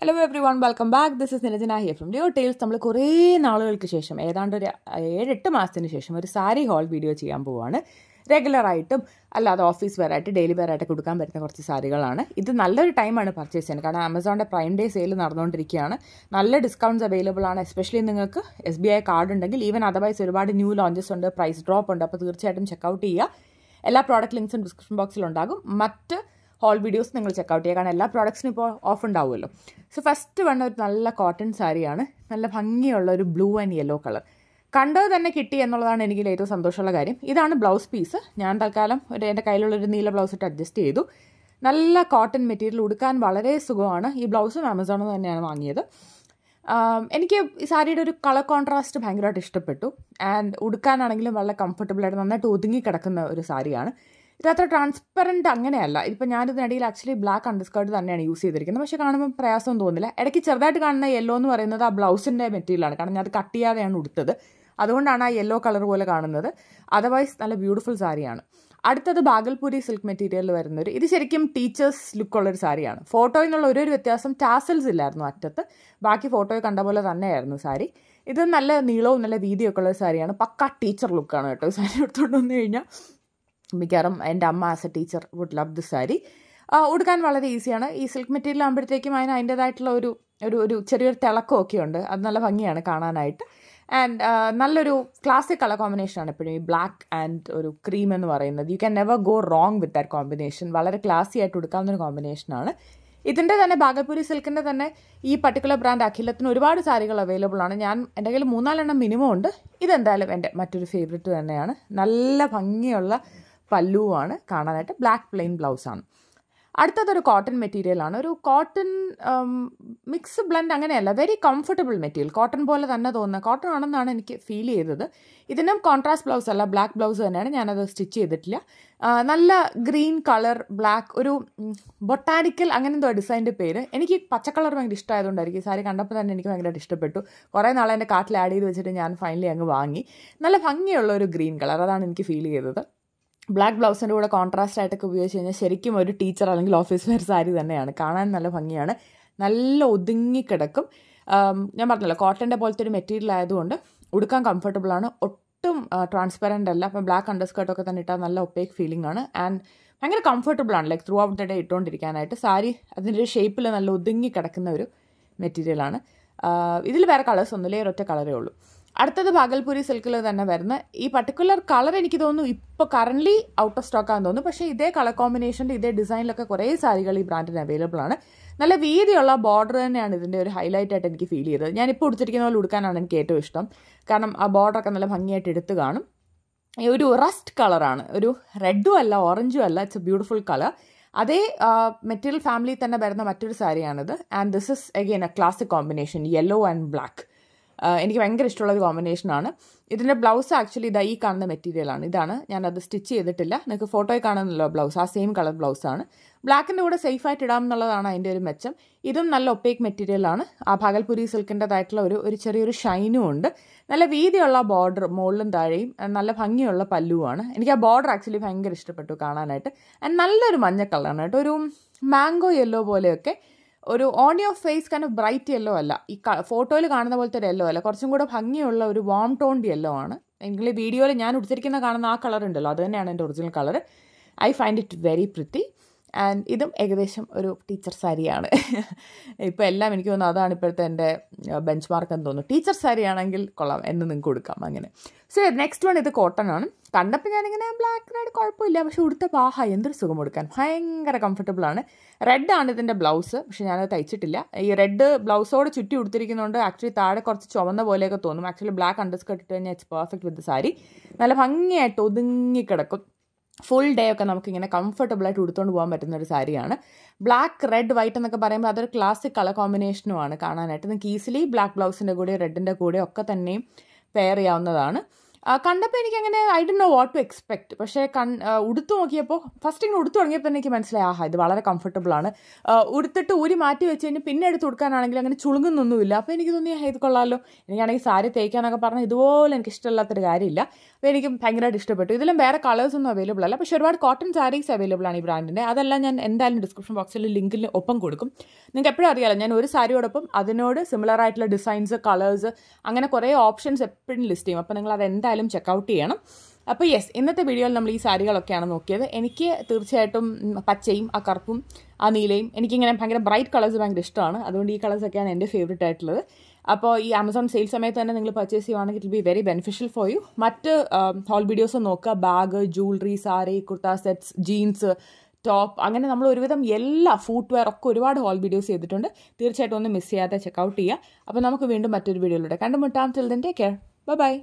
hello everyone welcome back this is Niranjana here from Dio tales നമ്മൾ കുറേ നാളുകൾക്ക് ശേഷം ഏതാണ്ട് ഒരു ഏഴെട്ട് മാസത്തിന് ശേഷം ഒരു സാരി ഹോൾ വീഡിയോ ചെയ്യാൻ പോവുകയാണ് റെഗുലറായിട്ടും അല്ലാതെ ഓഫീസ് വെയർ ആയിട്ട് ഡെയിലി വെയർ ആയിട്ട് കൊടുക്കാൻ പറ്റുന്ന കുറച്ച് സാരികളാണ് ഇത് നല്ലൊരു ടൈമാണ് പർച്ചേസ് ചെയ്യാൻ കാരണം ആമസോണിൻ്റെ പ്രൈം ഡേ സെയിൽ നടന്നുകൊണ്ടിരിക്കുകയാണ് നല്ല ഡിസ്കൗണ്ട്സ് അവൈലബിൾ ആണ് എസ്പെഷ്യലി നിങ്ങൾക്ക് എസ് ബി ഐ കാർഡ് ഉണ്ടെങ്കിൽ ഈവൻ അതർവൈസ് ഒരുപാട് ന്യൂ ലോഞ്ചസ് ഉണ്ട് പ്രൈസ് ഡ്രോപ്പ് ഉണ്ട് അപ്പോൾ തീർച്ചയായിട്ടും ഔട്ട് ചെയ്യുക എല്ലാ പ്രോഡക്റ്റ് ലിങ്ക്സും ഡിസ്ക്രിപ്ഷൻ ബോക്സിൽ ഉണ്ടാകും മറ്റ് ഹോൾ വീഡിയോസ് നിങ്ങൾ ഔട്ട് ചെയ്യുക കാരണം എല്ലാ പ്രോഡക്ട്സിനും ഇപ്പോൾ ഓഫ് ഉണ്ടാവുമല്ലോ സോ ഫസ്റ്റ് വൺ ഒരു നല്ല കോട്ടൺ സാരിയാണ് നല്ല ഭംഗിയുള്ള ഒരു ബ്ലൂ ആൻഡ് യെല്ലോ കളർ കണ്ടത് തന്നെ കിട്ടി എന്നുള്ളതാണ് എനിക്ക് ഏറ്റവും സന്തോഷമുള്ള കാര്യം ഇതാണ് ബ്ലൗസ് പീസ് ഞാൻ തൽക്കാലം ഒരു എൻ്റെ കയ്യിലുള്ളൊരു നീല ബ്ലൗസ് ഇട്ട് അഡ്ജസ്റ്റ് ചെയ്തു നല്ല കോട്ടൺ മെറ്റീരിയൽ ഉടുക്കാൻ വളരെ സുഖമാണ് ഈ ബ്ലൗസും ആമസോണിൽ തന്നെയാണ് വാങ്ങിയത് എനിക്ക് ഈ സാരിയുടെ ഒരു കളർ കോൺട്രാസ്റ്റ് ഭയങ്കരമായിട്ട് ഇഷ്ടപ്പെട്ടു ആൻഡ് ഉടുക്കാനാണെങ്കിലും വളരെ കംഫർട്ടബിളായിട്ട് നന്നായിട്ട് ഒതുങ്ങി കിടക്കുന്ന ഒരു സാരിയാണ് ഇതത്ര ട്രാൻസ്പെറൻറ്റ് അങ്ങനെയല്ല ഇപ്പോൾ ഞാനിതിനിടയിൽ ആക്ച്വലി ബ്ലാക്ക് അണ്ടർസ്കേർട്ട് തന്നെയാണ് യൂസ് ചെയ്തിരിക്കുന്നത് പക്ഷേ കാണുമ്പോൾ പ്രയാസമൊന്നും തോന്നില്ല ഇടയ്ക്ക് ചെറുതായിട്ട് കാണുന്ന യെല്ലോ എന്ന് പറയുന്നത് ആ ബ്ലൗസിൻ്റെ മെറ്റീരിയലാണ് കാരണം ഞാൻ അത് കട്ട് ചെയ്യാതെയാണ് ഉടുത്തത് അതുകൊണ്ടാണ് ആ യെല്ലോ കളർ പോലെ കാണുന്നത് അതർവൈസ് നല്ല ബ്യൂട്ടിഫുൾ സാരിയാണ് അടുത്തത് ബാഗൽപൂരി സിൽക്ക് മെറ്റീരിയലിൽ വരുന്നൊരു ഇത് ശരിക്കും ടീച്ചേഴ്സ് ലുക്കുള്ളൊരു സാരിയാണ് ഫോട്ടോയിൽ നിന്നുള്ള ഒരു വ്യത്യാസം ടാസൽസ് ഇല്ലായിരുന്നു അറ്റത്ത് ബാക്കി ഫോട്ടോയിൽ കണ്ട പോലെ തന്നെയായിരുന്നു സാരി ഇത് നല്ല നീളവും നല്ല വീതിയൊക്കെ ഉള്ള സാരിയാണ് പക്കാ ടീച്ചർ ലുക്കാണ് കേട്ടോ സാരി എടുത്തുകൊണ്ട് വന്നു കഴിഞ്ഞാൽ മിക്കവാറും എൻ്റെ അമ്മ as a teacher would love the sari ഉടുക്കാൻ വളരെ ഈസിയാണ് ഈ സിൽക്ക് മെറ്റീരിയൽ ആകുമ്പോഴത്തേക്കും അതിന് അതിൻ്റേതായിട്ടുള്ള ഒരു ഒരു ഒരു ചെറിയൊരു തിളക്കമൊക്കെ ഉണ്ട് അത് നല്ല ഭംഗിയാണ് കാണാനായിട്ട് ആൻഡ് നല്ലൊരു ക്ലാസിക് കളർ കോമ്പിനേഷനാണ് എപ്പോഴും ഈ ബ്ലാക്ക് ആൻഡ് ഒരു ക്രീം എന്ന് പറയുന്നത് you can never go wrong with that combination വളരെ ക്ലാസി ആയിട്ട് എടുക്കാവുന്നൊരു കോമ്പിനേഷനാണ് ഇതിൻ്റെ തന്നെ ഭാഗൽപൂരി സിൽക്കിൻ്റെ തന്നെ ഈ പർട്ടിക്കുലർ ബ്രാൻഡ് അഖിലത്തിന് ഒരുപാട് സാരികൾ അവൈലബിൾ ആണ് ഞാൻ എൻ്റെ കയ്യിൽ മൂന്നാലെണ്ണം മിനിമം ഉണ്ട് ഇതെന്തായാലും എൻ്റെ മറ്റൊരു ഫേവററ്റ് തന്നെയാണ് നല്ല ഭംഗിയുള്ള പല്ലുവാണ് കാണാനായിട്ട് ബ്ലാക്ക് പ്ലെയിൻ ബ്ലൗസാണ് അടുത്തതൊരു കോട്ടൺ മെറ്റീരിയലാണ് ഒരു കോട്ടൺ മിക്സ് ബ്ലെൻഡ് അങ്ങനെയല്ല വെരി കംഫർട്ടബിൾ മെറ്റീരിയൽ കോട്ടൺ പോലെ തന്നെ തോന്നുന്നത് കോട്ടൺ ആണെന്നാണ് എനിക്ക് ഫീൽ ചെയ്തത് ഇതിനും കോൺട്രാസ്റ്റ് ബ്ലൗസ് അല്ല ബ്ലാക്ക് ബ്ലൗസ് തന്നെയാണ് ഞാനത് സ്റ്റിച്ച് ചെയ്തിട്ടില്ല നല്ല ഗ്രീൻ കളർ ബ്ലാക്ക് ഒരു ബൊട്ടാനിക്കൽ അങ്ങനെ എന്തോ ഡിസൈൻ്റെ പേര് എനിക്ക് പച്ച കളർ ഭയങ്കര ഇഷ്ടമായതുകൊണ്ടായിരിക്കും സാരി കണ്ടപ്പോൾ തന്നെ എനിക്ക് ഭയങ്കരമായിട്ട് ഇഷ്ടപ്പെട്ടു കുറേ നാളെ എൻ്റെ കാട്ടിൽ ആഡ് ചെയ്ത് വെച്ചിട്ട് ഞാൻ ഫൈനലി അങ്ങ് വാങ്ങി നല്ല ഭംഗിയുള്ള ഒരു ഗ്രീൻ കളർ അതാണ് എനിക്ക് ഫീൽ ചെയ്തത് ബ്ലാക്ക് ബ്ലൗസിൻ്റെ കൂടെ കോൺട്രാസ്റ്റ് ആയിട്ടൊക്കെ ഉപയോഗിച്ച് കഴിഞ്ഞാൽ ശരിക്കും ഒരു ടീച്ചർ അല്ലെങ്കിൽ ഓഫീസ് വെയർ സാരി തന്നെയാണ് കാണാൻ നല്ല ഭംഗിയാണ് നല്ല ഒതുങ്ങിക്കിടക്കും ഞാൻ പറഞ്ഞല്ലോ കോട്ടൻ്റെ പോലത്തെ ഒരു മെറ്റീരിയൽ ആയതുകൊണ്ട് ഉടുക്കാൻ കംഫർട്ടബിളാണ് ഒട്ടും ട്രാൻസ്പെറൻ്റ് അല്ല അപ്പം ബ്ലാക്ക് അണ്ടർസ്കേർട്ടൊക്കെ തന്നെ ഇട്ടാൽ നല്ല ഒപ്പേക്ക് ഫീലിംഗ് ആണ് ആൻഡ് ഭയങ്കര കംഫർട്ടബിളാണ് like throughout the day ഇട്ടുകൊണ്ടിരിക്കാനായിട്ട് സാരി അതിൻ്റെ ഷേപ്പിൽ നല്ല ഒതുങ്ങി കിടക്കുന്ന ഒരു മെറ്റീരിയലാണ് ഇതിൽ വേറെ കളേഴ്സ് ഒന്നുമില്ല ഒരൊറ്റ കളറേ ഉള്ളൂ അടുത്തത് ഭാഗൽപൂരി സിൽക്കിൽ തന്നെ വരുന്ന ഈ പർട്ടിക്കുലർ കളർ എനിക്ക് തോന്നുന്നു ഇപ്പോൾ കറൻ്റ്ലി ഔട്ട് ഓഫ് സ്റ്റോക്ക് ആണെന്ന് തോന്നുന്നു പക്ഷേ ഇതേ കളർ കോമ്പിനേഷൻ്റെ ഇതേ ഡിസൈനിലൊക്കെ കുറേ സാരികൾ ഈ ബ്രാൻഡിന് അവൈലബിൾ ആണ് നല്ല വീതിയുള്ള ബോർഡർ തന്നെയാണ് ഇതിൻ്റെ ഒരു ഹൈലൈറ്റ് ആയിട്ട് എനിക്ക് ഫീൽ ചെയ്തത് ഞാനിപ്പോൾ ഉടുത്തിരിക്കുന്ന പോലെ ഉടുക്കാനാണ് എനിക്ക് ഏറ്റവും ഇഷ്ടം കാരണം ആ ബോർഡറൊക്കെ നല്ല ഭംഗിയായിട്ട് എടുത്ത് കാണും ഒരു റസ്റ്റ് കളറാണ് ഒരു റെഡും അല്ല ഓറഞ്ചും അല്ല ഇറ്റ്സ് എ ബ്യൂട്ടിഫുൾ കളർ അതേ മെറ്റീരിയൽ ഫാമിലി തന്നെ വരുന്ന മറ്റൊരു സാരിയാണിത് and this is again a classic combination yellow and black എനിക്ക് ഭയങ്കര ഇഷ്ടമുള്ള ഒരു കോമ്പിനേഷനാണ് ഇതിൻ്റെ ബ്ലൗസ് ആക്ച്വലി ഇതാ ഈ കാണുന്ന മെറ്റീരിയലാണ് ഇതാണ് ഞാനത് സ്റ്റിച്ച് ചെയ്തിട്ടില്ല നിങ്ങൾക്ക് ഫോട്ടോയിൽ കാണുന്നല്ലോ ബ്ലൗസ് ആ സെയിം കളർ ബ്ലൗസാണ് ബ്ലാക്കിൻ്റെ കൂടെ സേഫായിട്ട് ഇടാം എന്നുള്ളതാണ് അതിൻ്റെ ഒരു മെച്ചം ഇതും നല്ല ഒപ്പേക്ക് മെറ്റീരിയലാണ് ആ ഭാഗൽപുരി സിൽക്കിൻ്റെതായിട്ടുള്ള ഒരു ഒരു ചെറിയൊരു ഷൈനും ഉണ്ട് നല്ല വീതിയുള്ള ബോർഡർ മുകളിലും താഴെയും നല്ല ഭംഗിയുള്ള പല്ലുവാണ് എനിക്ക് ആ ബോർഡർ ആക്ച്വലി ഭയങ്കര ഇഷ്ടപ്പെട്ടു കാണാനായിട്ട് ആൻഡ് നല്ലൊരു മഞ്ഞ കളറാണ് കേട്ടോ ഒരു മാംഗോ യെല്ലോ പോലെയൊക്കെ ഒരു on your face kind of bright yellow അല്ല ഈ ഫോട്ടോയിൽ കാണുന്ന പോലത്തെ ഒരു യെല്ലോ അല്ല കുറച്ചും കൂടെ ഭംഗിയുള്ള ഒരു വാം ടോൺഡ് യെല്ലോ ആണ് എങ്കിൽ വീഡിയോയിൽ ഞാൻ ഉടുത്തിരിക്കുന്ന കാണുന്ന ആ കളർ ഉണ്ടല്ലോ അത് തന്നെയാണ് എൻ്റെ original colour I find it very pretty and ഇതും ഏകദേശം ഒരു ടീച്ചർ സാരിയാണ് ഇപ്പോൾ എല്ലാം എനിക്ക് തോന്നുന്നു അതാണ് ഇപ്പോഴത്തെ എൻ്റെ ബെഞ്ച് മാർക്ക് എന്ന് തോന്നുന്നു ടീച്ചർ സാരിയാണെങ്കിൽ കൊള്ളാം എന്ന് നിങ്ങൾക്ക് കൊടുക്കാം അങ്ങനെ സോ നെക്സ്റ്റ് വൺ ഇത് കോട്ടൺ ആണ് കണ്ടപ്പോൾ ഞാനിങ്ങനെ ബ്ലാക്ക് റെഡ് കുഴപ്പമില്ല പക്ഷെ ഉടുത്ത പാഹ എന്തൊരു സുഖം കൊടുക്കാൻ ഭയങ്കര കംഫർട്ടബിൾ ആണ് റെഡാണ് ഇതിൻ്റെ ബ്ലൗസ് പക്ഷെ ഞാനത് തയ്ച്ചിട്ടില്ല ഈ റെഡ് ബ്ലൗസോട് ചുറ്റി ഉടുത്തിരിക്കുന്നതുകൊണ്ട് ആക്ച്വലി താഴെ കുറച്ച് ചുവന്ന പോലെയൊക്കെ തോന്നും ആക്ച്വലി ബ്ലാക്ക് അണ്ടർസ്കേർട്ട് ഇട്ട് കഴിഞ്ഞാൽ ഇറ്റ്സ് പെർഫെക്റ്റ് വിത്ത് സാരി നല്ല ഭംഗിയായിട്ട് ഒതുങ്ങി കിടക്കും ഫുൾ ഡേ ഒക്കെ നമുക്കിങ്ങനെ ആയിട്ട് ഉടുത്തുകൊണ്ട് പോകാൻ പറ്റുന്ന ഒരു സാരിയാണ് ബ്ലാക്ക് റെഡ് വൈറ്റ് എന്നൊക്കെ പറയുമ്പോൾ അതൊരു ക്ലാസിക് കളർ കോമ്പിനേഷനുമാണ് കാണാനായിട്ട് നിങ്ങൾക്ക് ഈസിലി ബ്ലാക്ക് ബ്ലൗസിൻ്റെ കൂടെ റെഡിൻ്റെ കൂടെ ഒക്കെ തന്നെയും പെയർ ചെയ്യാവുന്നതാണ് കണ്ടപ്പോൾ എനിക്ക് അങ്ങനെ ഐ ഡോ നോ വാട്ട് ടു എക്സ്പെക്ട് പക്ഷേ കൺ ഉടുത്തു നോക്കിയപ്പോൾ ഫസ്റ്റ് ഇങ്ങനെ ഉടുത്തു തുടങ്ങിയപ്പോൾ തന്നെ എനിക്ക് മനസ്സിലായി ആഹാ ഇത് വളരെ കംഫർട്ടബിളാണ് ഉടുത്തിട്ട് ഊരി മാറ്റി വെച്ച് കഴിഞ്ഞാൽ പിന്നെ എടുത്ത് കൊടുക്കാനാണെങ്കിൽ അങ്ങനെ ചുളുങ്ങുന്നൊന്നുമില്ല അപ്പോൾ എനിക്ക് തോന്നി ഇത് കൊള്ളാമല്ലോ എനിക്കാണെങ്കിൽ സാരി തേക്കാനൊക്കെ പറഞ്ഞാൽ ഇതുപോലെ എനിക്ക് ഇഷ്ടമില്ലാത്തൊരു കാര്യമില്ല അപ്പോൾ എനിക്ക് ഭയങ്കരമായിട്ട് ഇഷ്ടപ്പെട്ടു ഇതിലും വേറെ കളേഴ്സൊന്നും അവൈലബിൾ അല്ല പക്ഷേ ഒരുപാട് കോട്ടൺ സാരീസ് അവൈലബിൾ ആണ് ഈ ബ്രാൻഡിൻ്റെ അതെല്ലാം ഞാൻ എന്തായാലും ഡിസ്ക്രിപ്ഷൻ ബോക്സിൽ ലിങ്കിൽ ഒപ്പം കൊടുക്കും നിങ്ങൾക്ക് എപ്പോഴും അറിയാലോ ഞാൻ ഒരു സാരിയോടൊപ്പം അതിനോട് സിമിലർ ആയിട്ടുള്ള ഡിസൈൻസ് കളേഴ്സ് അങ്ങനെ കുറേ ഓപ്ഷൻസ് എപ്പോഴും ലിസ്റ്റ് ചെയ്യും അപ്പോൾ നിങ്ങൾ അത് എന്തായാലും എന്തായാലും ചെക്കൗട്ട് ചെയ്യണം അപ്പോൾ യെസ് ഇന്നത്തെ വീഡിയോയിൽ നമ്മൾ ഈ സാരികളൊക്കെയാണ് നോക്കിയത് എനിക്ക് തീർച്ചയായിട്ടും പച്ചയും ആ കറുപ്പും ആ നീലയും എനിക്കിങ്ങനെ ഭയങ്കര ബ്രൈറ്റ് കളേഴ്സ് ഭയങ്കര ഇഷ്ടമാണ് അതുകൊണ്ട് ഈ കളേഴ്സൊക്കെയാണ് എൻ്റെ ഫേവറേറ്റ് ആയിട്ടുള്ളത് അപ്പോൾ ഈ ആമസോൺ സെയിൽ സമയത്ത് തന്നെ നിങ്ങൾ പർച്ചേസ് ചെയ്യുവാണെങ്കിൽ it be very beneficial for you മറ്റ് ഹോൾ വീഡിയോസ് നോക്കുക bag jewellery sari kurta sets jeans top അങ്ങനെ നമ്മൾ ഒരുവിധം എല്ലാ ഫുഡ് വെയർ ഒക്കെ ഒരുപാട് ഹോൾ വീഡിയോസ് ചെയ്തിട്ടുണ്ട് തീർച്ചയായിട്ടും ഒന്നും മിസ് ചെയ്യാതെ ചെക്കൗട്ട് ചെയ്യുക അപ്പോൾ നമുക്ക് വീണ്ടും മറ്റൊരു വീഡിയോയിലൂടെ കണ്ടുമുട്ടാം till take care bye by